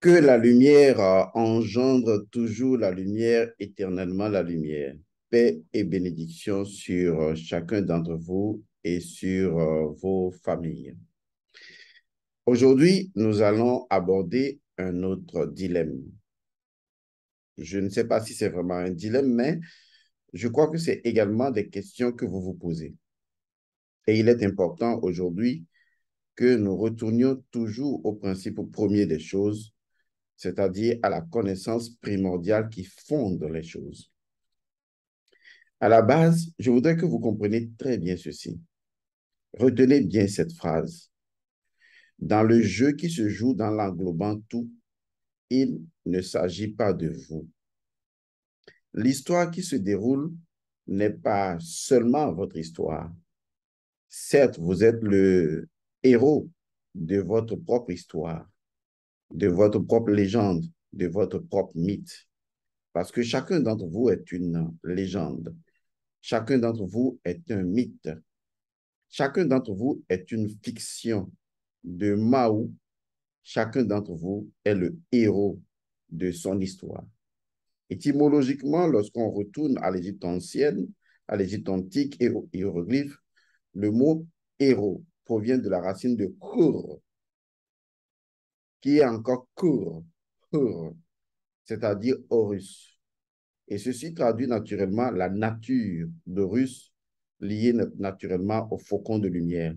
que la lumière euh, engendre toujours la lumière, éternellement la lumière. Paix et bénédiction sur euh, chacun d'entre vous et sur euh, vos familles. Aujourd'hui, nous allons aborder un autre dilemme. Je ne sais pas si c'est vraiment un dilemme, mais je crois que c'est également des questions que vous vous posez. Et il est important aujourd'hui que nous retournions toujours au principe premier des choses, c'est-à-dire à la connaissance primordiale qui fonde les choses. À la base, je voudrais que vous compreniez très bien ceci. Retenez bien cette phrase. Dans le jeu qui se joue dans l'englobant tout, il ne s'agit pas de vous. L'histoire qui se déroule n'est pas seulement votre histoire. Certes, vous êtes le héros de votre propre histoire, de votre propre légende, de votre propre mythe. Parce que chacun d'entre vous est une légende. Chacun d'entre vous est un mythe. Chacun d'entre vous est une fiction de Mao. Chacun d'entre vous est le héros de son histoire. Étymologiquement, lorsqu'on retourne à l'Égypte ancienne, à l'Égypte antique et aux hiéroglyphes, le mot héros provient de la racine de cour, qui est encore court, c'est-à-dire Horus. Et ceci traduit naturellement la nature d'Horus liée naturellement au faucon de lumière,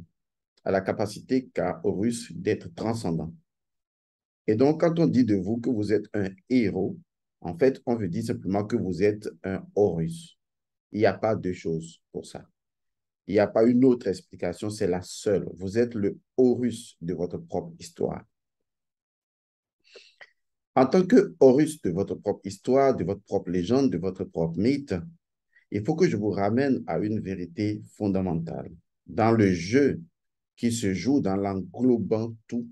à la capacité qu'a Horus d'être transcendant. Et donc, quand on dit de vous que vous êtes un héros, en fait, on veut dire simplement que vous êtes un Horus. Il n'y a pas deux choses pour ça. Il n'y a pas une autre explication, c'est la seule. Vous êtes le Horus de votre propre histoire. En tant que horus de votre propre histoire, de votre propre légende, de votre propre mythe, il faut que je vous ramène à une vérité fondamentale. Dans le jeu qui se joue dans l'englobant tout,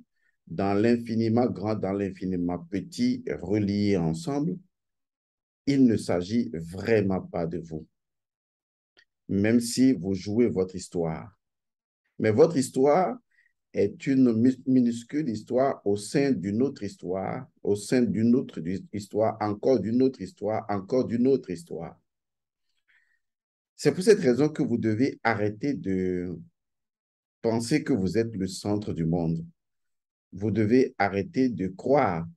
dans l'infiniment grand, dans l'infiniment petit, relié ensemble, il ne s'agit vraiment pas de vous. Même si vous jouez votre histoire. Mais votre histoire est une minuscule histoire au sein d'une autre histoire, au sein d'une autre histoire, encore d'une autre histoire, encore d'une autre histoire. C'est pour cette raison que vous devez arrêter de penser que vous êtes le centre du monde. Vous devez arrêter de croire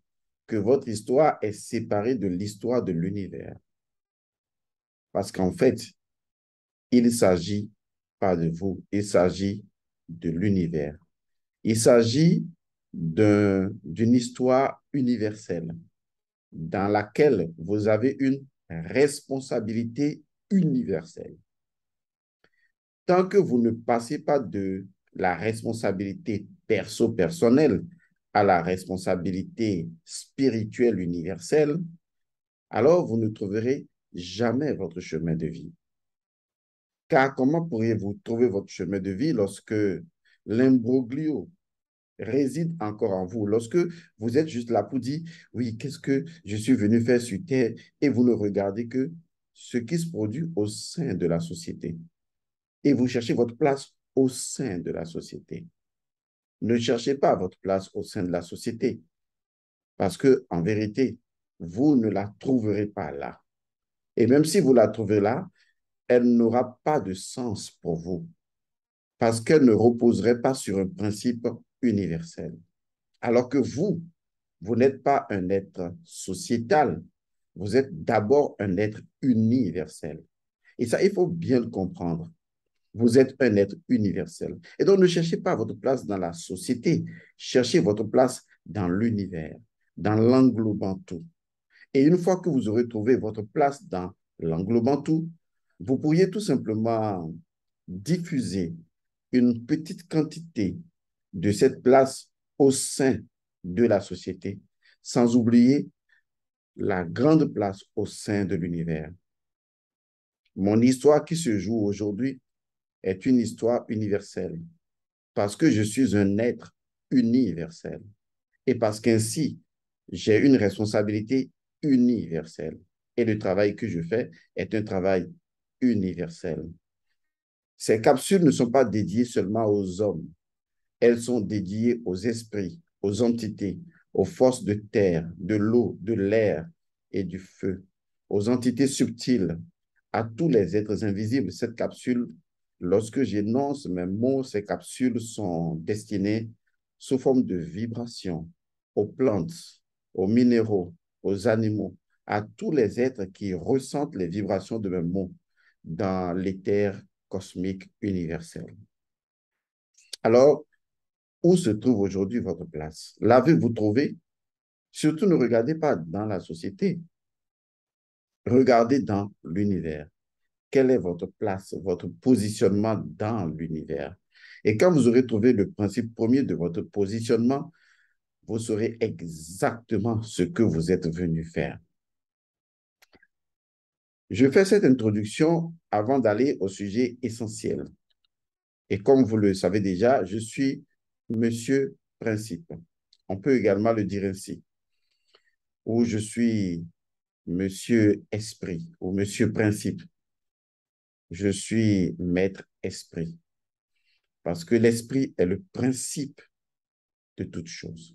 que votre histoire est séparée de l'histoire de l'univers. Parce qu'en fait, il ne s'agit pas de vous, il s'agit de l'univers. Il s'agit d'une histoire universelle dans laquelle vous avez une responsabilité universelle. Tant que vous ne passez pas de la responsabilité perso-personnelle à la responsabilité spirituelle universelle, alors vous ne trouverez jamais votre chemin de vie. Car comment pourriez-vous trouver votre chemin de vie lorsque l'imbroglio réside encore en vous. Lorsque vous êtes juste là pour dire, oui, qu'est-ce que je suis venu faire sur Terre, et vous ne regardez que ce qui se produit au sein de la société. Et vous cherchez votre place au sein de la société. Ne cherchez pas votre place au sein de la société, parce que en vérité, vous ne la trouverez pas là. Et même si vous la trouvez là, elle n'aura pas de sens pour vous parce qu'elle ne reposerait pas sur un principe universel. Alors que vous, vous n'êtes pas un être sociétal, vous êtes d'abord un être universel. Et ça, il faut bien le comprendre. Vous êtes un être universel. Et donc, ne cherchez pas votre place dans la société, cherchez votre place dans l'univers, dans l'englobant tout. Et une fois que vous aurez trouvé votre place dans l'englobant tout, vous pourriez tout simplement diffuser une petite quantité de cette place au sein de la société, sans oublier la grande place au sein de l'univers. Mon histoire qui se joue aujourd'hui est une histoire universelle, parce que je suis un être universel, et parce qu'ainsi, j'ai une responsabilité universelle, et le travail que je fais est un travail universel. Ces capsules ne sont pas dédiées seulement aux hommes. Elles sont dédiées aux esprits, aux entités, aux forces de terre, de l'eau, de l'air et du feu, aux entités subtiles, à tous les êtres invisibles. Cette capsule, lorsque j'énonce mes mots, ces capsules sont destinées sous forme de vibrations aux plantes, aux minéraux, aux animaux, à tous les êtres qui ressentent les vibrations de mes mots dans l'éther cosmique universel. Alors, où se trouve aujourd'hui votre place L'avez-vous trouvé? Surtout, ne regardez pas dans la société. Regardez dans l'univers. Quelle est votre place, votre positionnement dans l'univers Et quand vous aurez trouvé le principe premier de votre positionnement, vous saurez exactement ce que vous êtes venu faire. Je fais cette introduction avant d'aller au sujet essentiel. Et comme vous le savez déjà, je suis Monsieur Principe. On peut également le dire ainsi. Ou je suis Monsieur Esprit ou Monsieur Principe. Je suis Maître Esprit. Parce que l'esprit est le principe de toute chose.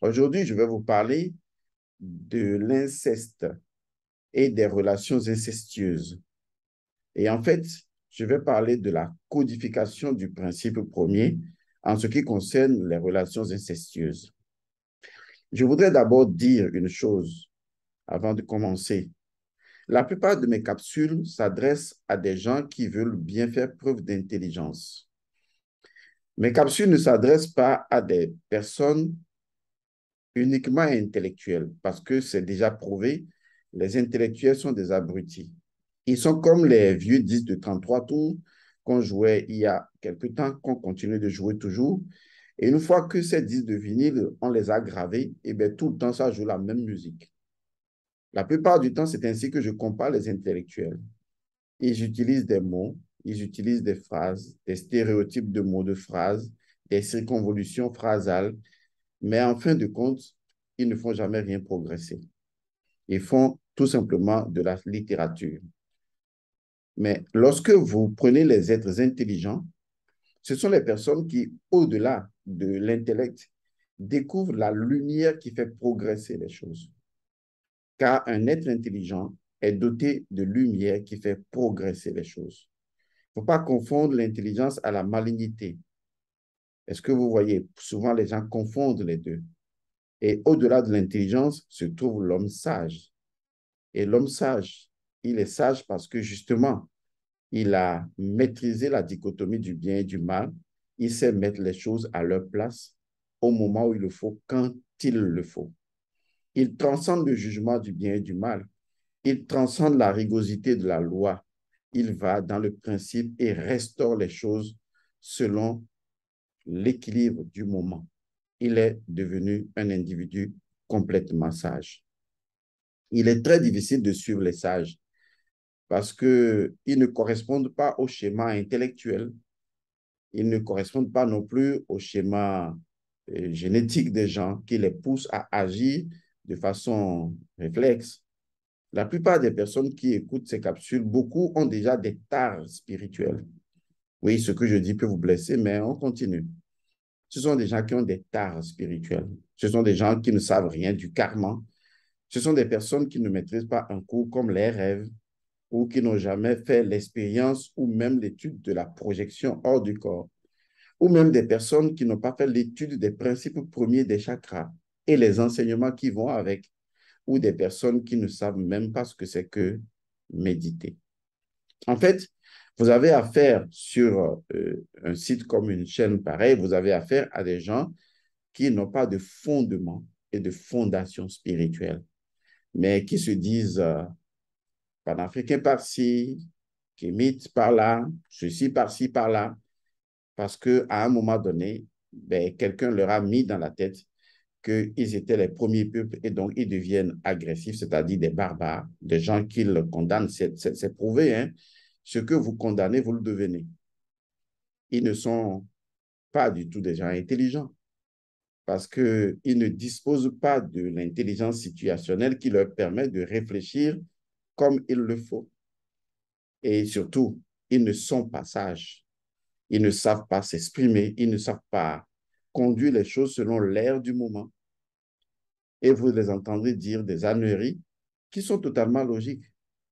Aujourd'hui, je vais vous parler de l'inceste et des relations incestueuses. Et en fait, je vais parler de la codification du principe premier en ce qui concerne les relations incestueuses. Je voudrais d'abord dire une chose avant de commencer. La plupart de mes capsules s'adressent à des gens qui veulent bien faire preuve d'intelligence. Mes capsules ne s'adressent pas à des personnes uniquement intellectuelles parce que c'est déjà prouvé les intellectuels sont des abrutis. Ils sont comme les vieux disques de 33 tours qu'on jouait il y a quelque temps, qu'on continue de jouer toujours. Et une fois que ces disques de vinyle, on les a gravés, et eh bien tout le temps, ça joue la même musique. La plupart du temps, c'est ainsi que je compare les intellectuels. Ils utilisent des mots, ils utilisent des phrases, des stéréotypes de mots de phrases, des circonvolutions phrasales, mais en fin de compte, ils ne font jamais rien progresser. Ils font tout simplement de la littérature. Mais lorsque vous prenez les êtres intelligents, ce sont les personnes qui, au-delà de l'intellect, découvrent la lumière qui fait progresser les choses. Car un être intelligent est doté de lumière qui fait progresser les choses. Il ne faut pas confondre l'intelligence à la malignité. Est-ce que vous voyez, souvent les gens confondent les deux. Et au-delà de l'intelligence se trouve l'homme sage. Et l'homme sage, il est sage parce que justement, il a maîtrisé la dichotomie du bien et du mal. Il sait mettre les choses à leur place au moment où il le faut, quand il le faut. Il transcende le jugement du bien et du mal. Il transcende la rigosité de la loi. Il va dans le principe et restaure les choses selon l'équilibre du moment. Il est devenu un individu complètement sage il est très difficile de suivre les sages parce qu'ils ne correspondent pas au schéma intellectuel, ils ne correspondent pas non plus au schéma euh, génétique des gens qui les poussent à agir de façon réflexe. La plupart des personnes qui écoutent ces capsules, beaucoup ont déjà des tares spirituelles. Oui, ce que je dis peut vous blesser, mais on continue. Ce sont des gens qui ont des tares spirituelles. Ce sont des gens qui ne savent rien du karma, ce sont des personnes qui ne maîtrisent pas un cours comme les rêves ou qui n'ont jamais fait l'expérience ou même l'étude de la projection hors du corps, ou même des personnes qui n'ont pas fait l'étude des principes premiers des chakras et les enseignements qui vont avec, ou des personnes qui ne savent même pas ce que c'est que méditer. En fait, vous avez affaire sur euh, un site comme une chaîne pareille, vous avez affaire à des gens qui n'ont pas de fondement et de fondation spirituelle mais qui se disent euh, pan-africains par-ci, myth par-là, ceci par-ci, par-là, parce qu'à un moment donné, ben, quelqu'un leur a mis dans la tête qu'ils étaient les premiers peuples et donc ils deviennent agressifs, c'est-à-dire des barbares, des gens qu'ils condamnent. C'est prouvé, hein. ce que vous condamnez, vous le devenez. Ils ne sont pas du tout des gens intelligents parce qu'ils ne disposent pas de l'intelligence situationnelle qui leur permet de réfléchir comme il le faut. Et surtout, ils ne sont pas sages. Ils ne savent pas s'exprimer, ils ne savent pas conduire les choses selon l'air du moment. Et vous les entendrez dire des âneries qui sont totalement logiques,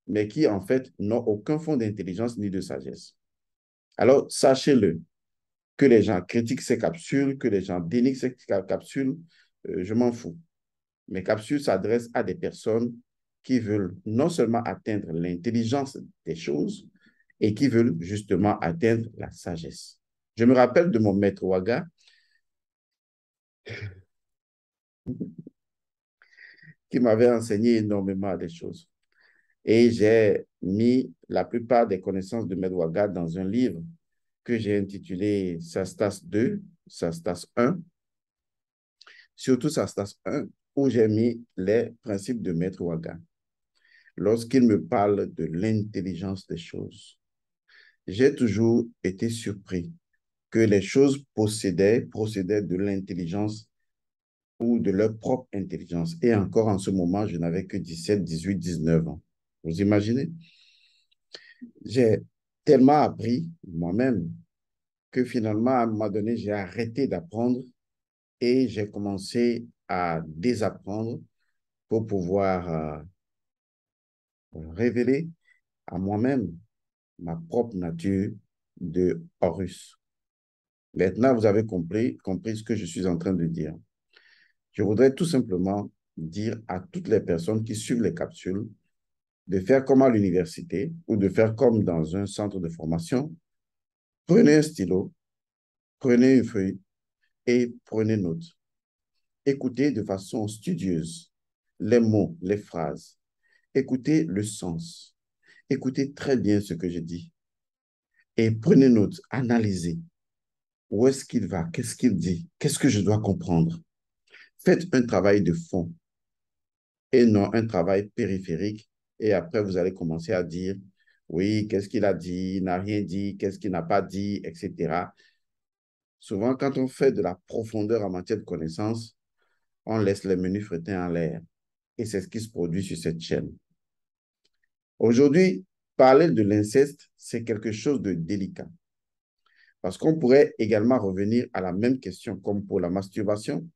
mais qui en fait n'ont aucun fond d'intelligence ni de sagesse. Alors, sachez-le, que les gens critiquent ces capsules, que les gens dénigrent ces capsules, euh, je m'en fous. Mes capsules s'adressent à des personnes qui veulent non seulement atteindre l'intelligence des choses, et qui veulent justement atteindre la sagesse. Je me rappelle de mon maître Waga, qui m'avait enseigné énormément des choses. Et j'ai mis la plupart des connaissances de maître Waga dans un livre que j'ai intitulé Sastas 2, Sastas 1, surtout Sastas 1, où j'ai mis les principes de Maître Waga. Lorsqu'il me parle de l'intelligence des choses, j'ai toujours été surpris que les choses possédaient, procédaient de l'intelligence ou de leur propre intelligence. Et encore en ce moment, je n'avais que 17, 18, 19 ans. Vous imaginez? J'ai tellement appris moi-même que finalement, à un moment donné, j'ai arrêté d'apprendre et j'ai commencé à désapprendre pour pouvoir euh, révéler à moi-même ma propre nature de Horus. Maintenant, vous avez compris, compris ce que je suis en train de dire. Je voudrais tout simplement dire à toutes les personnes qui suivent les capsules de faire comme à l'université ou de faire comme dans un centre de formation, prenez un stylo, prenez une feuille et prenez note. Écoutez de façon studieuse les mots, les phrases. Écoutez le sens. Écoutez très bien ce que je dis. Et prenez note, analysez. Où est-ce qu'il va? Qu'est-ce qu'il dit? Qu'est-ce que je dois comprendre? Faites un travail de fond et non un travail périphérique et après, vous allez commencer à dire, oui, qu'est-ce qu'il a dit, il n'a rien dit, qu'est-ce qu'il n'a pas dit, etc. Souvent, quand on fait de la profondeur en matière de connaissances, on laisse les menus fretter en l'air. Et c'est ce qui se produit sur cette chaîne. Aujourd'hui, parler de l'inceste, c'est quelque chose de délicat. Parce qu'on pourrait également revenir à la même question comme pour la masturbation.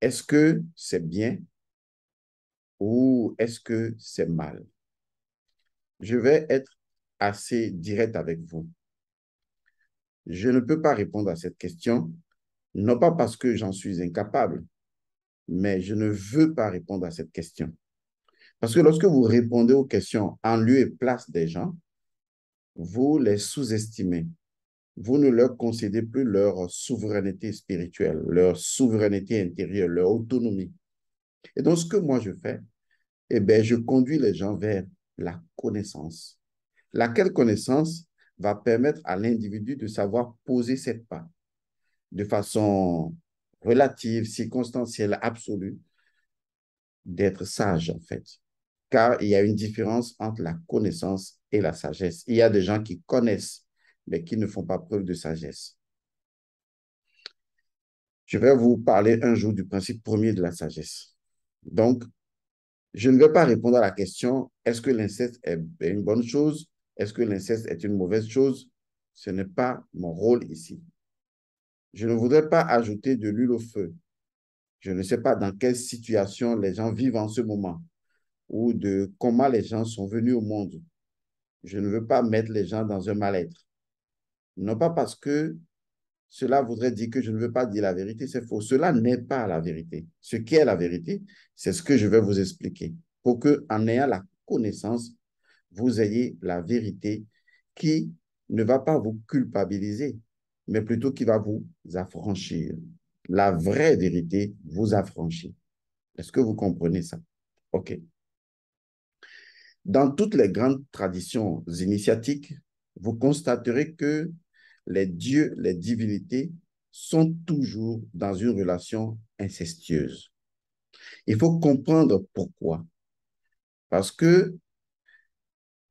Est-ce que c'est bien ou est-ce que c'est mal Je vais être assez direct avec vous. Je ne peux pas répondre à cette question, non pas parce que j'en suis incapable, mais je ne veux pas répondre à cette question. Parce que lorsque vous répondez aux questions en lieu et place des gens, vous les sous-estimez. Vous ne leur concédez plus leur souveraineté spirituelle, leur souveraineté intérieure, leur autonomie. Et donc, ce que moi je fais, eh bien, je conduis les gens vers la connaissance. Laquelle connaissance va permettre à l'individu de savoir poser cette pas de façon relative, circonstancielle, absolue, d'être sage en fait. Car il y a une différence entre la connaissance et la sagesse. Il y a des gens qui connaissent, mais qui ne font pas preuve de sagesse. Je vais vous parler un jour du principe premier de la sagesse. Donc, je ne veux pas répondre à la question est-ce que l'inceste est une bonne chose Est-ce que l'inceste est une mauvaise chose Ce n'est pas mon rôle ici. Je ne voudrais pas ajouter de l'huile au feu. Je ne sais pas dans quelle situation les gens vivent en ce moment ou de comment les gens sont venus au monde. Je ne veux pas mettre les gens dans un mal-être. Non pas parce que cela voudrait dire que je ne veux pas dire la vérité, c'est faux. Cela n'est pas la vérité. Ce qui est la vérité, c'est ce que je vais vous expliquer pour que, en ayant la connaissance, vous ayez la vérité qui ne va pas vous culpabiliser, mais plutôt qui va vous affranchir. La vraie vérité vous affranchit. Est-ce que vous comprenez ça? OK. Dans toutes les grandes traditions initiatiques, vous constaterez que les dieux, les divinités sont toujours dans une relation incestueuse. Il faut comprendre pourquoi. Parce que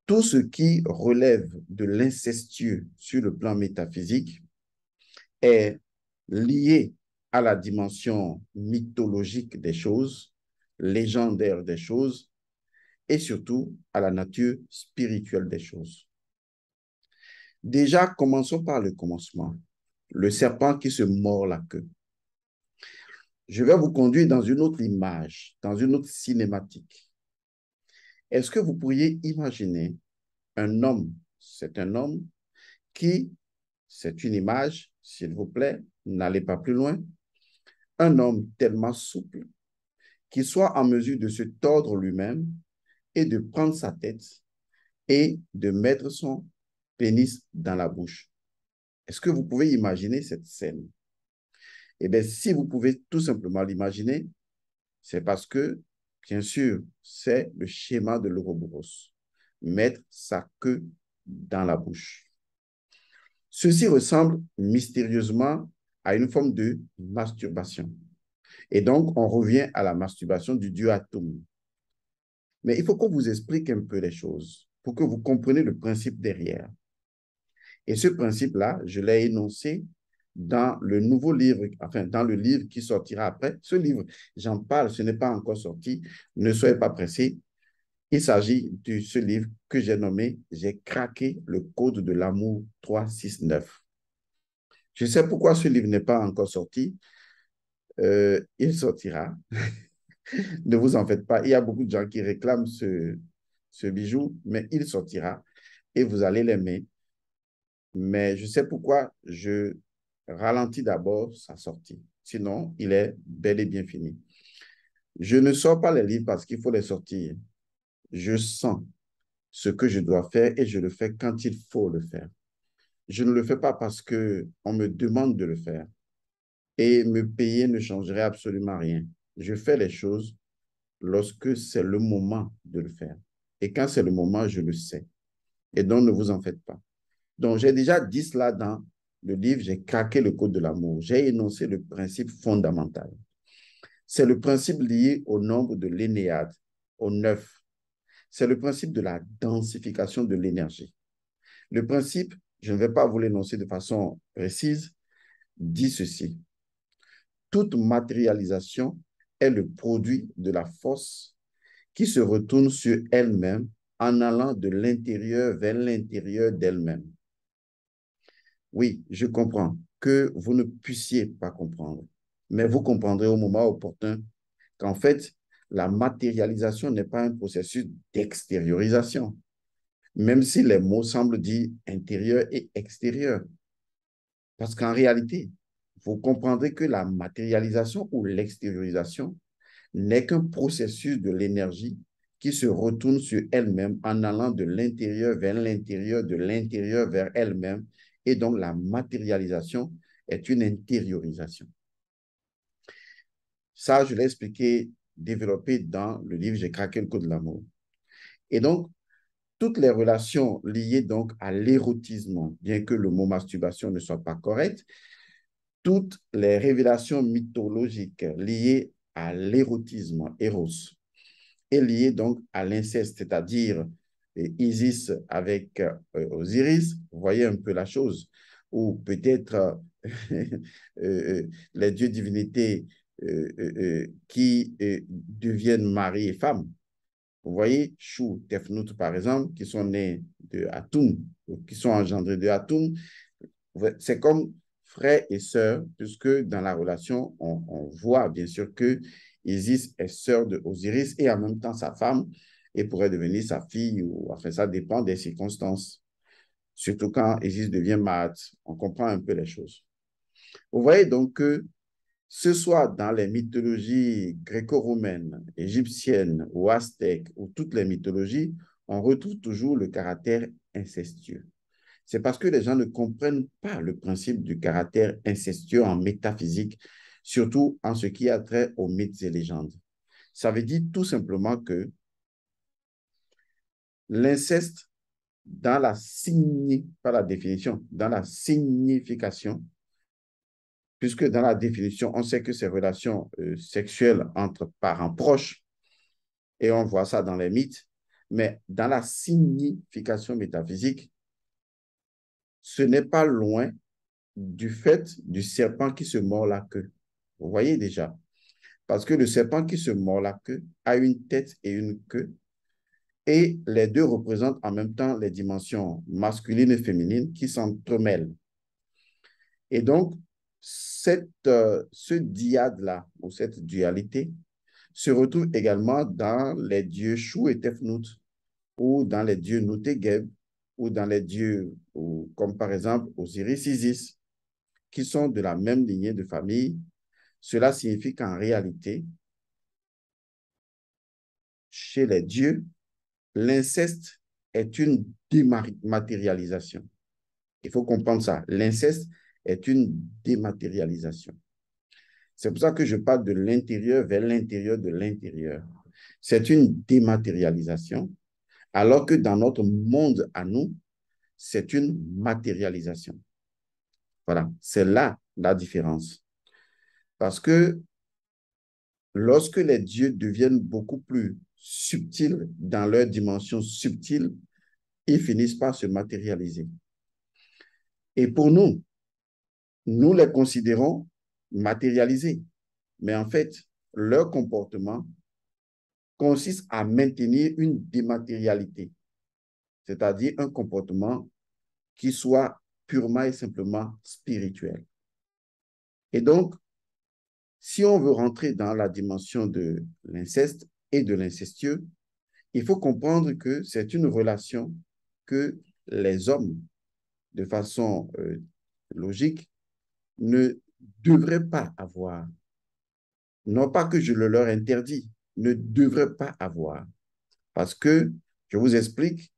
tout ce qui relève de l'incestueux sur le plan métaphysique est lié à la dimension mythologique des choses, légendaire des choses, et surtout à la nature spirituelle des choses. Déjà, commençons par le commencement. Le serpent qui se mord la queue. Je vais vous conduire dans une autre image, dans une autre cinématique. Est-ce que vous pourriez imaginer un homme, c'est un homme qui, c'est une image, s'il vous plaît, n'allez pas plus loin, un homme tellement souple qu'il soit en mesure de se tordre lui-même et de prendre sa tête et de mettre son pénis dans la bouche. Est-ce que vous pouvez imaginer cette scène Eh bien, si vous pouvez tout simplement l'imaginer, c'est parce que, bien sûr, c'est le schéma de l'ouroboros. Mettre sa queue dans la bouche. Ceci ressemble mystérieusement à une forme de masturbation. Et donc, on revient à la masturbation du dieu Atum. Mais il faut qu'on vous explique un peu les choses pour que vous compreniez le principe derrière. Et ce principe-là, je l'ai énoncé dans le nouveau livre, enfin, dans le livre qui sortira après. Ce livre, j'en parle, ce n'est pas encore sorti. Ne soyez pas pressés. Il s'agit de ce livre que j'ai nommé J'ai craqué le code de l'amour 369. Je sais pourquoi ce livre n'est pas encore sorti. Euh, il sortira. ne vous en faites pas. Il y a beaucoup de gens qui réclament ce bijou, mais il sortira et vous allez l'aimer mais je sais pourquoi je ralentis d'abord sa sortie. Sinon, il est bel et bien fini. Je ne sors pas les livres parce qu'il faut les sortir. Je sens ce que je dois faire et je le fais quand il faut le faire. Je ne le fais pas parce qu'on me demande de le faire. Et me payer ne changerait absolument rien. Je fais les choses lorsque c'est le moment de le faire. Et quand c'est le moment, je le sais. Et donc, ne vous en faites pas. Donc, j'ai déjà dit cela dans le livre, j'ai craqué le code de l'amour. J'ai énoncé le principe fondamental. C'est le principe lié au nombre de l'énéade, au neuf. C'est le principe de la densification de l'énergie. Le principe, je ne vais pas vous l'énoncer de façon précise, dit ceci. Toute matérialisation est le produit de la force qui se retourne sur elle-même en allant de l'intérieur vers l'intérieur d'elle-même. Oui, je comprends que vous ne puissiez pas comprendre, mais vous comprendrez au moment opportun qu'en fait, la matérialisation n'est pas un processus d'extériorisation, même si les mots semblent dire intérieur et extérieur. Parce qu'en réalité, vous comprendrez que la matérialisation ou l'extériorisation n'est qu'un processus de l'énergie qui se retourne sur elle-même en allant de l'intérieur vers l'intérieur, de l'intérieur vers elle-même et donc, la matérialisation est une intériorisation. Ça, je l'ai expliqué, développé dans le livre J'ai craqué le coup de l'amour. Et donc, toutes les relations liées donc à l'érotisme, bien que le mot masturbation ne soit pas correct, toutes les révélations mythologiques liées à l'érotisme, Eros, et liées donc à l'inceste, c'est-à-dire Isis avec euh, Osiris, vous voyez un peu la chose, ou peut-être euh, euh, les dieux divinités qui deviennent mari et femme. Vous voyez, Chou, Tefnout par exemple, qui sont nés de Atum, qui sont engendrés de Atum, c'est comme frère et sœurs, puisque dans la relation, on, on voit bien sûr que Isis est sœur de Osiris et en même temps sa femme, et pourrait devenir sa fille, ou enfin, ça dépend des circonstances. Surtout quand Isis devient Maat, on comprend un peu les choses. Vous voyez donc que ce soit dans les mythologies gréco-romaines, égyptiennes ou aztèques ou toutes les mythologies, on retrouve toujours le caractère incestueux. C'est parce que les gens ne comprennent pas le principe du caractère incestueux en métaphysique, surtout en ce qui a trait aux mythes et légendes. Ça veut dire tout simplement que L'inceste, dans la la définition, dans la signification, puisque dans la définition, on sait que c'est relations sexuelle sexuelles entre parents proches, et on voit ça dans les mythes, mais dans la signification métaphysique, ce n'est pas loin du fait du serpent qui se mord la queue. Vous voyez déjà, parce que le serpent qui se mord la queue a une tête et une queue, et les deux représentent en même temps les dimensions masculines et féminines qui s'entremêlent. Et donc, cette, euh, ce diade-là, ou cette dualité, se retrouve également dans les dieux Chou et Tefnout, ou dans les dieux Nutegeb, ou dans les dieux, ou, comme par exemple Osiris Isis, qui sont de la même lignée de famille. Cela signifie qu'en réalité, chez les dieux, l'inceste est une dématérialisation. Il faut comprendre ça. L'inceste est une dématérialisation. C'est pour ça que je parle de l'intérieur vers l'intérieur de l'intérieur. C'est une dématérialisation, alors que dans notre monde à nous, c'est une matérialisation. Voilà, c'est là la différence. Parce que lorsque les dieux deviennent beaucoup plus subtiles, dans leur dimension subtile, ils finissent par se matérialiser. Et pour nous, nous les considérons matérialisés. Mais en fait, leur comportement consiste à maintenir une dématérialité, c'est-à-dire un comportement qui soit purement et simplement spirituel. Et donc, si on veut rentrer dans la dimension de l'inceste, et de l'incestueux, il faut comprendre que c'est une relation que les hommes, de façon euh, logique, ne devraient pas avoir. Non pas que je le leur interdis, ne devraient pas avoir. Parce que, je vous explique,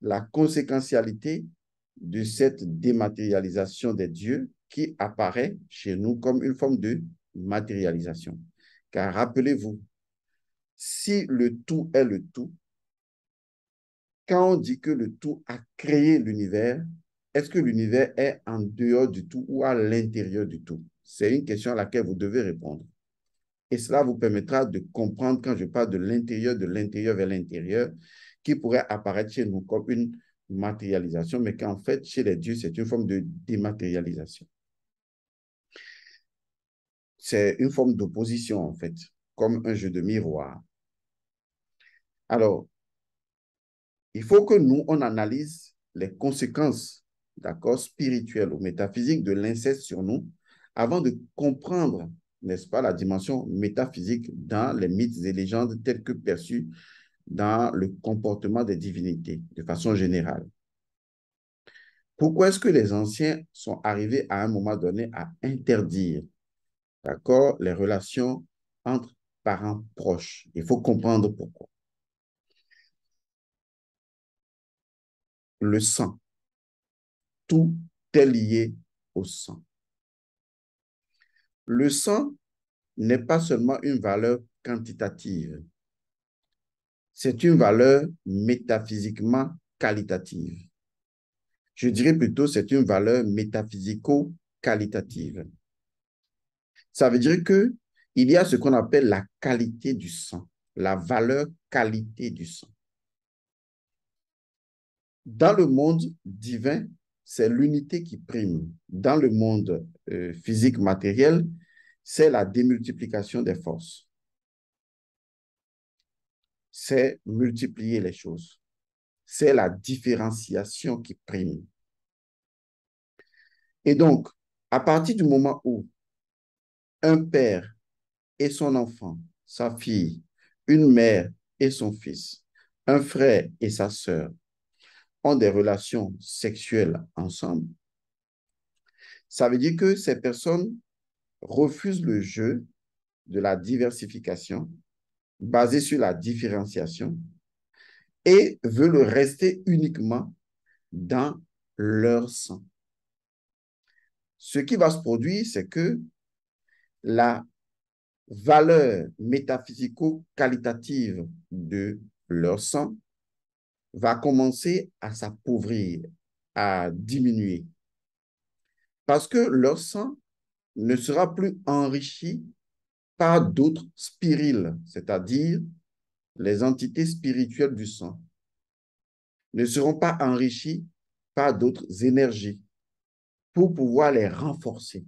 la conséquentialité de cette dématérialisation des dieux qui apparaît chez nous comme une forme de matérialisation. Car rappelez-vous, si le tout est le tout, quand on dit que le tout a créé l'univers, est-ce que l'univers est en dehors du tout ou à l'intérieur du tout C'est une question à laquelle vous devez répondre. Et cela vous permettra de comprendre quand je parle de l'intérieur, de l'intérieur vers l'intérieur, qui pourrait apparaître chez nous comme une matérialisation, mais qu'en fait, chez les dieux, c'est une forme de dématérialisation. C'est une forme d'opposition, en fait, comme un jeu de miroir. Alors, il faut que nous, on analyse les conséquences, d'accord, spirituelles ou métaphysiques de l'inceste sur nous avant de comprendre, n'est-ce pas, la dimension métaphysique dans les mythes et légendes tels que perçus dans le comportement des divinités de façon générale. Pourquoi est-ce que les anciens sont arrivés à un moment donné à interdire, d'accord, les relations entre parents proches Il faut comprendre pourquoi. le sang. Tout est lié au sang. Le sang n'est pas seulement une valeur quantitative, c'est une valeur métaphysiquement qualitative. Je dirais plutôt c'est une valeur métaphysico-qualitative. Ça veut dire que il y a ce qu'on appelle la qualité du sang, la valeur qualité du sang. Dans le monde divin, c'est l'unité qui prime. Dans le monde euh, physique matériel, c'est la démultiplication des forces. C'est multiplier les choses. C'est la différenciation qui prime. Et donc, à partir du moment où un père et son enfant, sa fille, une mère et son fils, un frère et sa sœur, ont des relations sexuelles ensemble, ça veut dire que ces personnes refusent le jeu de la diversification basé sur la différenciation et veulent rester uniquement dans leur sang. Ce qui va se produire, c'est que la valeur métaphysico-qualitative de leur sang va commencer à s'appauvrir, à diminuer. Parce que leur sang ne sera plus enrichi par d'autres spiriles, c'est-à-dire les entités spirituelles du sang, ne seront pas enrichies par d'autres énergies pour pouvoir les renforcer,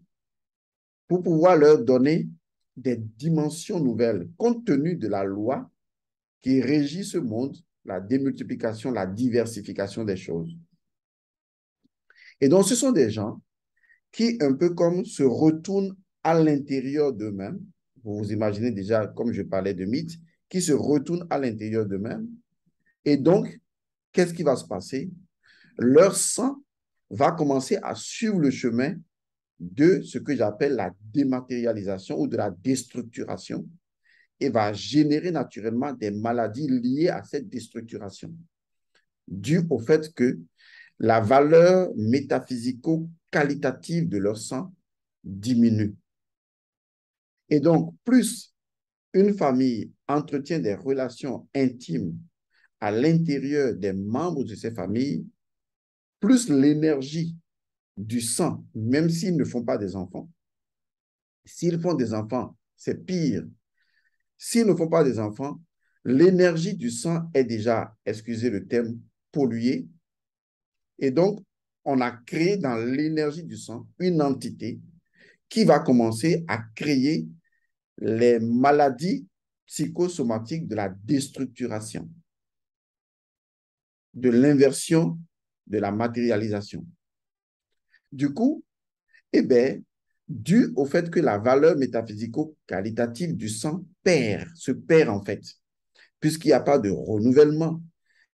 pour pouvoir leur donner des dimensions nouvelles, compte tenu de la loi qui régit ce monde la démultiplication, la diversification des choses. Et donc, ce sont des gens qui, un peu comme se retournent à l'intérieur d'eux-mêmes, vous vous imaginez déjà, comme je parlais de mythes, qui se retournent à l'intérieur d'eux-mêmes. Et donc, qu'est-ce qui va se passer Leur sang va commencer à suivre le chemin de ce que j'appelle la dématérialisation ou de la déstructuration et va générer naturellement des maladies liées à cette déstructuration, dû au fait que la valeur métaphysico-qualitative de leur sang diminue. Et donc, plus une famille entretient des relations intimes à l'intérieur des membres de ces familles, plus l'énergie du sang, même s'ils ne font pas des enfants. S'ils font des enfants, c'est pire S'ils ne font pas des enfants, l'énergie du sang est déjà, excusez le terme, polluée. Et donc, on a créé dans l'énergie du sang une entité qui va commencer à créer les maladies psychosomatiques de la déstructuration, de l'inversion, de la matérialisation. Du coup, eh bien, dû au fait que la valeur métaphysico-qualitative du sang perd, se perd en fait, puisqu'il n'y a pas de renouvellement,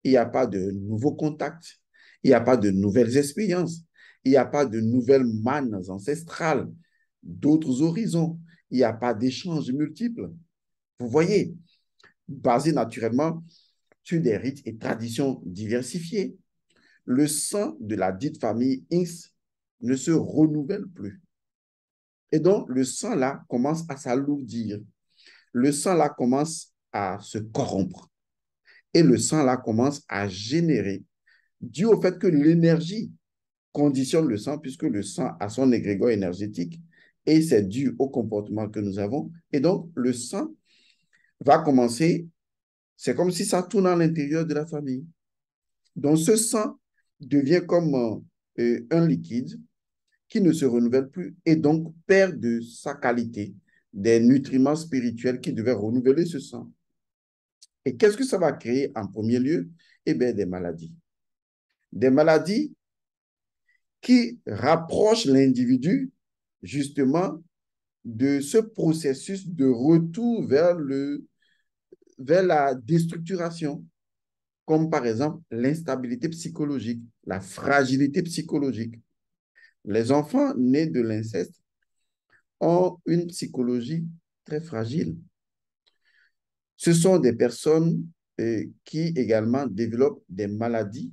il n'y a pas de nouveaux contacts, il n'y a pas de nouvelles expériences, il n'y a pas de nouvelles mannes ancestrales, d'autres horizons, il n'y a pas d'échanges multiples. Vous voyez, basé naturellement sur des rites et traditions diversifiées, le sang de la dite famille Inks ne se renouvelle plus. Et donc, le sang là commence à s'alourdir. Le sang là commence à se corrompre. Et le sang là commence à générer, dû au fait que l'énergie conditionne le sang, puisque le sang a son égrégore énergétique, et c'est dû au comportement que nous avons. Et donc, le sang va commencer, c'est comme si ça tourne à l'intérieur de la famille. Donc, ce sang devient comme euh, un liquide qui ne se renouvelle plus et donc perd de sa qualité, des nutriments spirituels qui devaient renouveler ce sang. Et qu'est-ce que ça va créer en premier lieu Eh bien, des maladies. Des maladies qui rapprochent l'individu justement de ce processus de retour vers, le, vers la déstructuration, comme par exemple l'instabilité psychologique, la fragilité psychologique, les enfants nés de l'inceste ont une psychologie très fragile. Ce sont des personnes euh, qui également développent des maladies,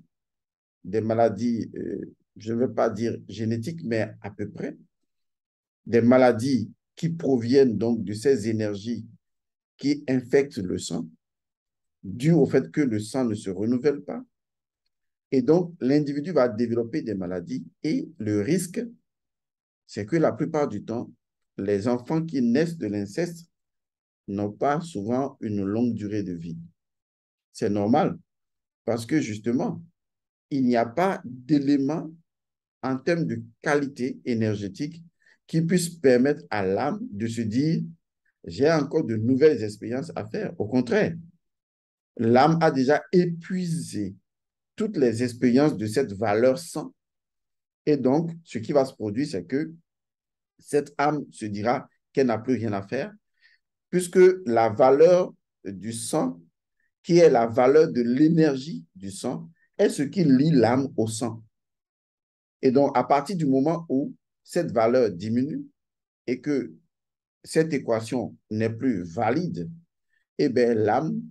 des maladies, euh, je ne veux pas dire génétiques, mais à peu près, des maladies qui proviennent donc de ces énergies qui infectent le sang, dû au fait que le sang ne se renouvelle pas, et donc, l'individu va développer des maladies et le risque, c'est que la plupart du temps, les enfants qui naissent de l'inceste n'ont pas souvent une longue durée de vie. C'est normal parce que justement, il n'y a pas d'élément en termes de qualité énergétique qui puisse permettre à l'âme de se dire, j'ai encore de nouvelles expériences à faire. Au contraire, l'âme a déjà épuisé toutes les expériences de cette valeur sang. Et donc, ce qui va se produire, c'est que cette âme se dira qu'elle n'a plus rien à faire, puisque la valeur du sang, qui est la valeur de l'énergie du sang, est ce qui lie l'âme au sang. Et donc, à partir du moment où cette valeur diminue et que cette équation n'est plus valide, eh bien, l'âme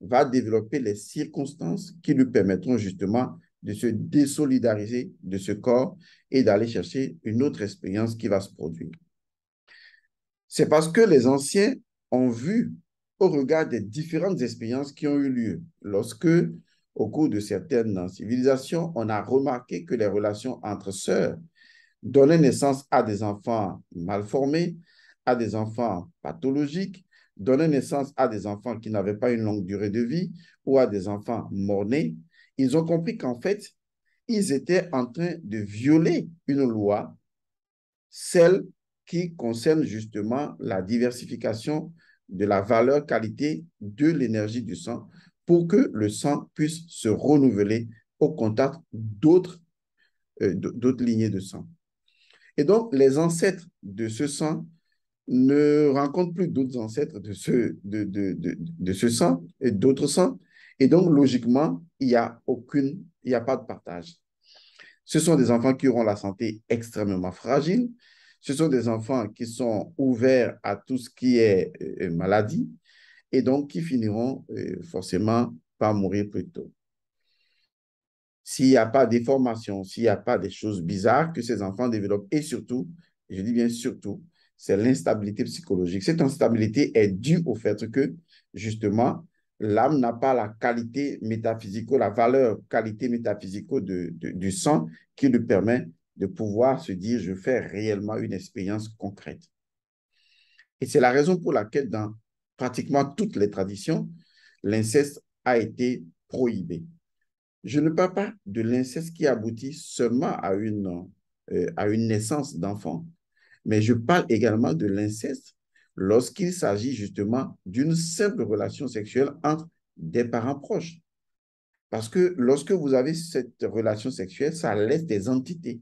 va développer les circonstances qui lui permettront justement de se désolidariser de ce corps et d'aller chercher une autre expérience qui va se produire. C'est parce que les anciens ont vu au regard des différentes expériences qui ont eu lieu lorsque, au cours de certaines civilisations, on a remarqué que les relations entre sœurs donnaient naissance à des enfants mal formés, à des enfants pathologiques, donner naissance à des enfants qui n'avaient pas une longue durée de vie ou à des enfants morts-nés, ils ont compris qu'en fait, ils étaient en train de violer une loi, celle qui concerne justement la diversification de la valeur qualité de l'énergie du sang pour que le sang puisse se renouveler au contact d'autres euh, lignées de sang. Et donc, les ancêtres de ce sang ne rencontrent plus d'autres ancêtres de ce, de, ce sang et d'autres sangs. Et donc, logiquement, il n'y a aucune, il n'y a pas de partage. Ce sont des enfants qui auront la santé extrêmement fragile. Ce sont des enfants qui sont ouverts à tout ce qui est euh, maladie et donc qui finiront euh, forcément par mourir plus tôt. S'il n'y a pas des formations, s'il n'y a pas des choses bizarres que ces enfants développent, et surtout, je dis bien surtout, c'est l'instabilité psychologique. Cette instabilité est due au fait que, justement, l'âme n'a pas la qualité métaphysique, la valeur qualité métaphysico du sang qui lui permet de pouvoir se dire, je fais réellement une expérience concrète. Et c'est la raison pour laquelle dans pratiquement toutes les traditions, l'inceste a été prohibé. Je ne parle pas de l'inceste qui aboutit seulement à une, euh, à une naissance d'enfant, mais je parle également de l'inceste lorsqu'il s'agit justement d'une simple relation sexuelle entre des parents proches. Parce que lorsque vous avez cette relation sexuelle, ça laisse des entités.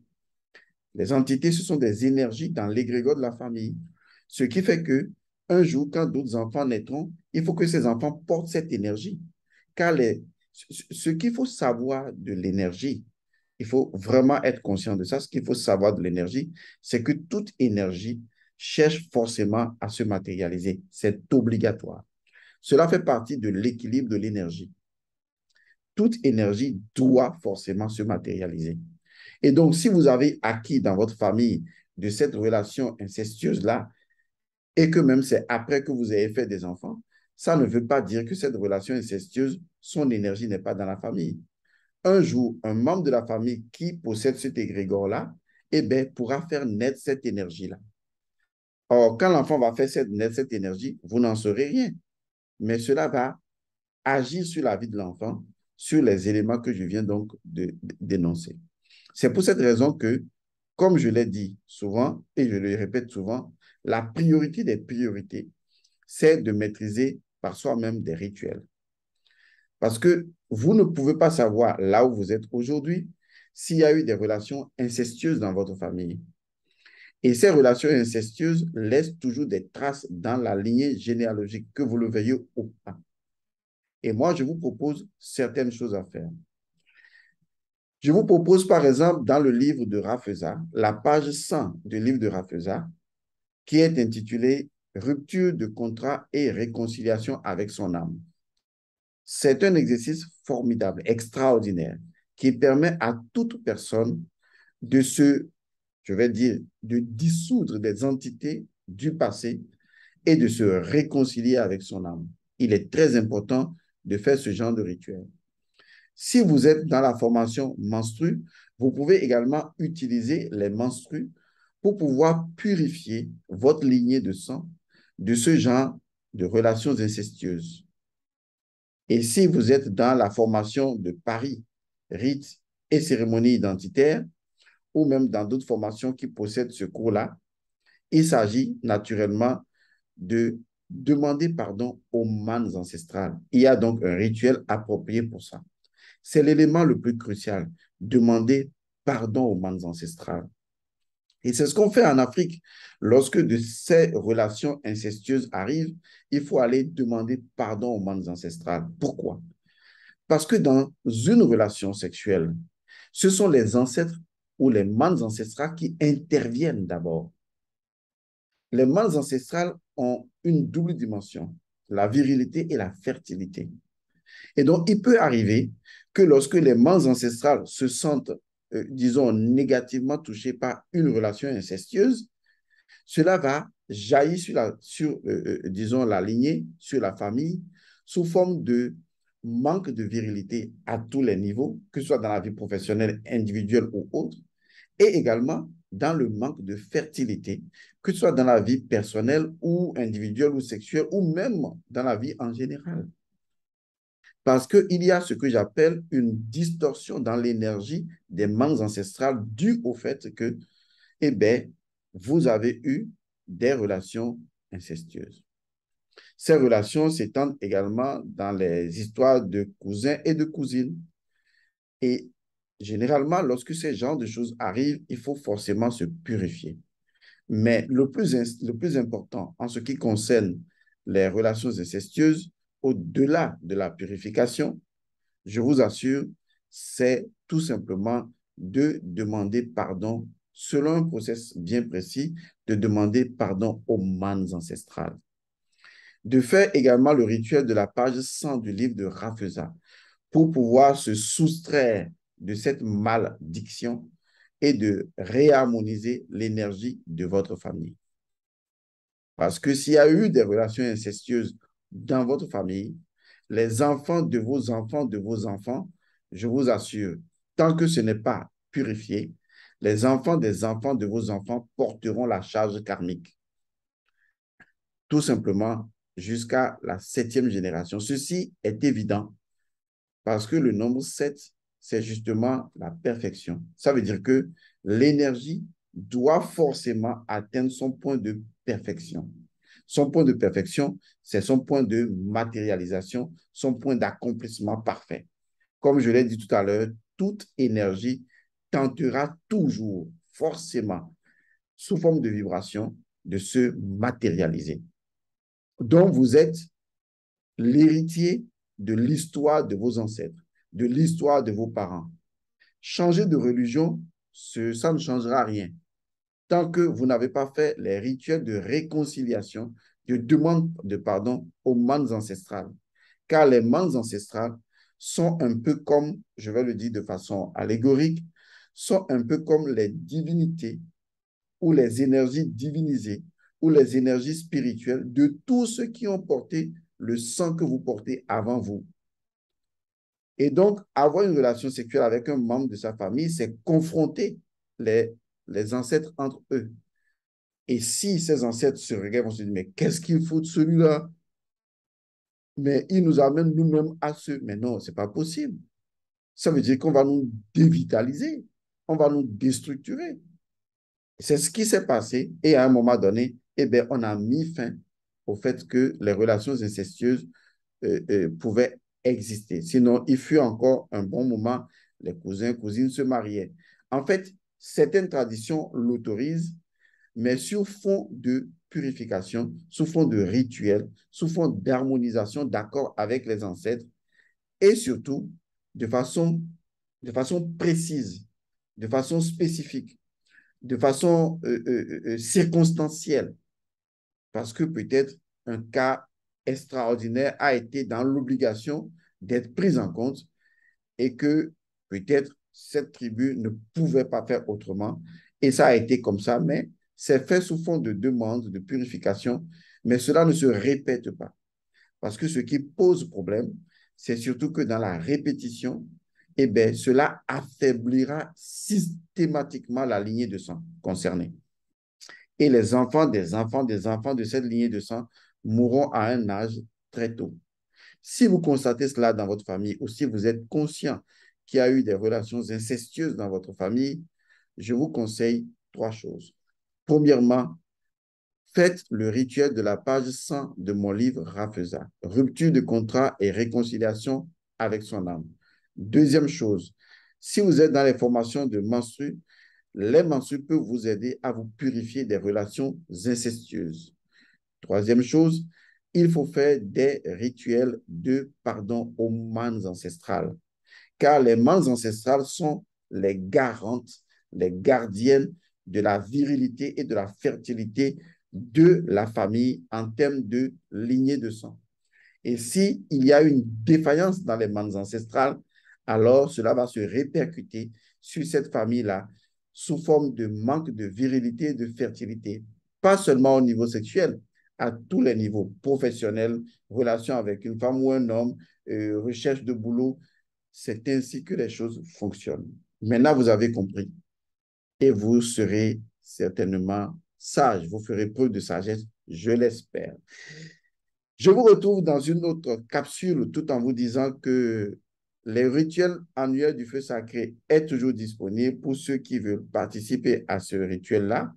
Les entités, ce sont des énergies dans l'égrégore de la famille. Ce qui fait que un jour, quand d'autres enfants naîtront, il faut que ces enfants portent cette énergie. Car ce qu'il faut savoir de l'énergie, il faut vraiment être conscient de ça. Ce qu'il faut savoir de l'énergie, c'est que toute énergie cherche forcément à se matérialiser. C'est obligatoire. Cela fait partie de l'équilibre de l'énergie. Toute énergie doit forcément se matérialiser. Et donc, si vous avez acquis dans votre famille de cette relation incestueuse-là, et que même c'est après que vous avez fait des enfants, ça ne veut pas dire que cette relation incestueuse, son énergie n'est pas dans la famille un jour, un membre de la famille qui possède cet égrégore-là, eh ben pourra faire naître cette énergie-là. Or, quand l'enfant va faire cette, naître cette énergie, vous n'en saurez rien. Mais cela va agir sur la vie de l'enfant, sur les éléments que je viens donc de dénoncer. C'est pour cette raison que, comme je l'ai dit souvent, et je le répète souvent, la priorité des priorités, c'est de maîtriser par soi-même des rituels. Parce que vous ne pouvez pas savoir là où vous êtes aujourd'hui s'il y a eu des relations incestueuses dans votre famille. Et ces relations incestueuses laissent toujours des traces dans la lignée généalogique, que vous le veuillez ou pas. Et moi, je vous propose certaines choses à faire. Je vous propose, par exemple, dans le livre de Rafeza, la page 100 du livre de Rafeza, qui est intitulée Rupture de contrat et réconciliation avec son âme. C'est un exercice formidable, extraordinaire, qui permet à toute personne de se, je vais dire, de dissoudre des entités du passé et de se réconcilier avec son âme. Il est très important de faire ce genre de rituel. Si vous êtes dans la formation menstrue, vous pouvez également utiliser les menstrues pour pouvoir purifier votre lignée de sang de ce genre de relations incestueuses. Et si vous êtes dans la formation de Paris, rites et cérémonies identitaires, ou même dans d'autres formations qui possèdent ce cours-là, il s'agit naturellement de demander pardon aux manes ancestrales. Il y a donc un rituel approprié pour ça. C'est l'élément le plus crucial, demander pardon aux manes ancestrales. Et c'est ce qu'on fait en Afrique. Lorsque de ces relations incestueuses arrivent, il faut aller demander pardon aux membres ancestrales. Pourquoi Parce que dans une relation sexuelle, ce sont les ancêtres ou les membres ancestrales qui interviennent d'abord. Les membres ancestrales ont une double dimension, la virilité et la fertilité. Et donc, il peut arriver que lorsque les membres ancestrales se sentent euh, disons, négativement touché par une relation incestueuse, cela va jaillir sur, la, euh, euh, disons, la lignée, sur la famille, sous forme de manque de virilité à tous les niveaux, que ce soit dans la vie professionnelle, individuelle ou autre, et également dans le manque de fertilité, que ce soit dans la vie personnelle ou individuelle ou sexuelle, ou même dans la vie en général. Parce qu'il y a ce que j'appelle une distorsion dans l'énergie des manques ancestrales due au fait que, eh bien, vous avez eu des relations incestueuses. Ces relations s'étendent également dans les histoires de cousins et de cousines. Et généralement, lorsque ce genre de choses arrivent, il faut forcément se purifier. Mais le plus, le plus important en ce qui concerne les relations incestueuses, au-delà de la purification, je vous assure, c'est tout simplement de demander pardon selon un process bien précis, de demander pardon aux manes ancestrales. De faire également le rituel de la page 100 du livre de Rafeza pour pouvoir se soustraire de cette malédiction et de réharmoniser l'énergie de votre famille. Parce que s'il y a eu des relations incestueuses dans votre famille, les enfants de vos enfants, de vos enfants, je vous assure, tant que ce n'est pas purifié, les enfants des enfants de vos enfants porteront la charge karmique. Tout simplement jusqu'à la septième génération. Ceci est évident parce que le nombre 7, c'est justement la perfection. Ça veut dire que l'énergie doit forcément atteindre son point de perfection. Son point de perfection, c'est son point de matérialisation, son point d'accomplissement parfait. Comme je l'ai dit tout à l'heure, toute énergie tentera toujours, forcément, sous forme de vibration, de se matérialiser. Donc, vous êtes l'héritier de l'histoire de vos ancêtres, de l'histoire de vos parents. Changer de religion, ça ne changera rien tant que vous n'avez pas fait les rituels de réconciliation, de demande de pardon aux membres ancestrales. Car les membres ancestrales sont un peu comme, je vais le dire de façon allégorique, sont un peu comme les divinités ou les énergies divinisées ou les énergies spirituelles de tous ceux qui ont porté le sang que vous portez avant vous. Et donc, avoir une relation sexuelle avec un membre de sa famille, c'est confronter les les ancêtres entre eux. Et si ces ancêtres se regardent, on se dit, mais qu'est-ce qu'il faut de celui-là Mais il nous amène nous-mêmes à ce. Mais non, ce n'est pas possible. Ça veut dire qu'on va nous dévitaliser, on va nous déstructurer. C'est ce qui s'est passé. Et à un moment donné, eh ben on a mis fin au fait que les relations incestueuses euh, euh, pouvaient exister. Sinon, il fut encore un bon moment. Les cousins, cousines se mariaient. En fait, certaines traditions l'autorisent, mais sur fond de purification, sur fond de rituel, sur fond d'harmonisation, d'accord avec les ancêtres, et surtout de façon, de façon précise, de façon spécifique, de façon euh, euh, euh, circonstancielle, parce que peut-être un cas extraordinaire a été dans l'obligation d'être pris en compte et que peut-être cette tribu ne pouvait pas faire autrement. Et ça a été comme ça, mais c'est fait sous fond de demandes de purification, mais cela ne se répète pas. Parce que ce qui pose problème, c'est surtout que dans la répétition, eh bien, cela affaiblira systématiquement la lignée de sang concernée. Et les enfants des enfants des enfants de cette lignée de sang mourront à un âge très tôt. Si vous constatez cela dans votre famille ou si vous êtes conscient qui a eu des relations incestueuses dans votre famille, je vous conseille trois choses. Premièrement, faites le rituel de la page 100 de mon livre Rafesa, rupture de contrat et réconciliation avec son âme. Deuxième chose, si vous êtes dans les formations de mensus, les menstrues peuvent vous aider à vous purifier des relations incestueuses. Troisième chose, il faut faire des rituels de pardon aux manes ancestrales car les mâles ancestrales sont les garantes, les gardiennes de la virilité et de la fertilité de la famille en termes de lignée de sang. Et s'il il y a une défaillance dans les mâles ancestrales, alors cela va se répercuter sur cette famille-là sous forme de manque de virilité et de fertilité, pas seulement au niveau sexuel, à tous les niveaux, professionnels, relations avec une femme ou un homme, euh, recherche de boulot, c'est ainsi que les choses fonctionnent. Maintenant, vous avez compris et vous serez certainement sage. Vous ferez preuve de sagesse, je l'espère. Je vous retrouve dans une autre capsule tout en vous disant que les rituels annuels du feu sacré est toujours disponible pour ceux qui veulent participer à ce rituel-là.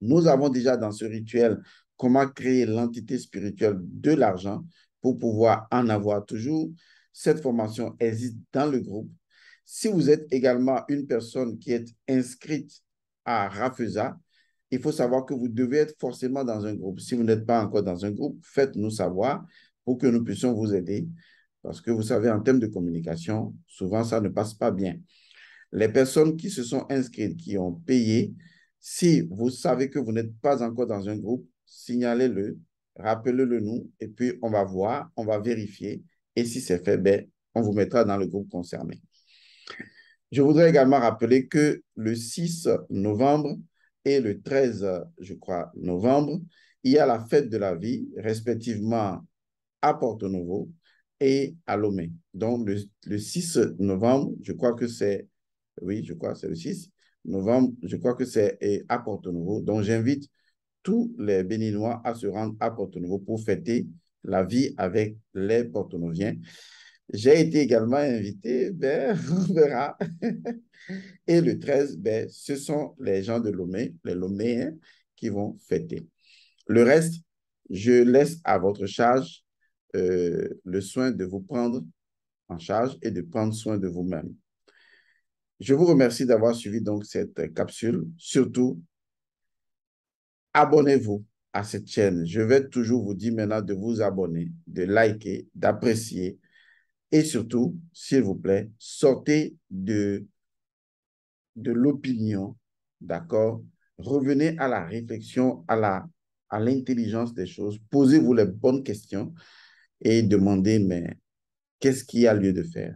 Nous avons déjà dans ce rituel comment créer l'entité spirituelle de l'argent pour pouvoir en avoir toujours cette formation existe dans le groupe. Si vous êtes également une personne qui est inscrite à Rafesa, il faut savoir que vous devez être forcément dans un groupe. Si vous n'êtes pas encore dans un groupe, faites-nous savoir pour que nous puissions vous aider. Parce que vous savez, en termes de communication, souvent ça ne passe pas bien. Les personnes qui se sont inscrites, qui ont payé, si vous savez que vous n'êtes pas encore dans un groupe, signalez-le, rappelez-le nous, et puis on va voir, on va vérifier et si c'est fait, ben, on vous mettra dans le groupe concerné. Je voudrais également rappeler que le 6 novembre et le 13, je crois, novembre, il y a la fête de la vie, respectivement à Porto nouveau et à Lomé. Donc, le, 6 novembre, je crois que c'est, oui, je crois c'est le 6 novembre, je crois que c'est à Porto nouveau Donc, j'invite tous les Béninois à se rendre à Porto nouveau pour fêter la vie avec les portonoviens. J'ai été également invité, on verra. Et le 13, ben, ce sont les gens de Lomé, les Loméens, qui vont fêter. Le reste, je laisse à votre charge euh, le soin de vous prendre en charge et de prendre soin de vous-même. Je vous remercie d'avoir suivi donc cette capsule. Surtout, abonnez-vous à cette chaîne. Je vais toujours vous dire maintenant de vous abonner, de liker, d'apprécier. Et surtout, s'il vous plaît, sortez de, de l'opinion, d'accord Revenez à la réflexion, à la à l'intelligence des choses. Posez-vous les bonnes questions et demandez, mais qu'est-ce qu'il y a lieu de faire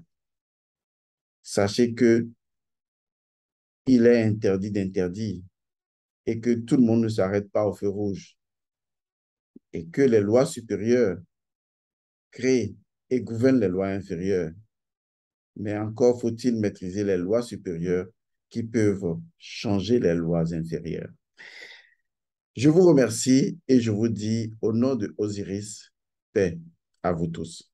Sachez que il est interdit d'interdire et que tout le monde ne s'arrête pas au feu rouge et que les lois supérieures créent et gouvernent les lois inférieures. Mais encore faut-il maîtriser les lois supérieures qui peuvent changer les lois inférieures. Je vous remercie et je vous dis au nom de Osiris, paix à vous tous.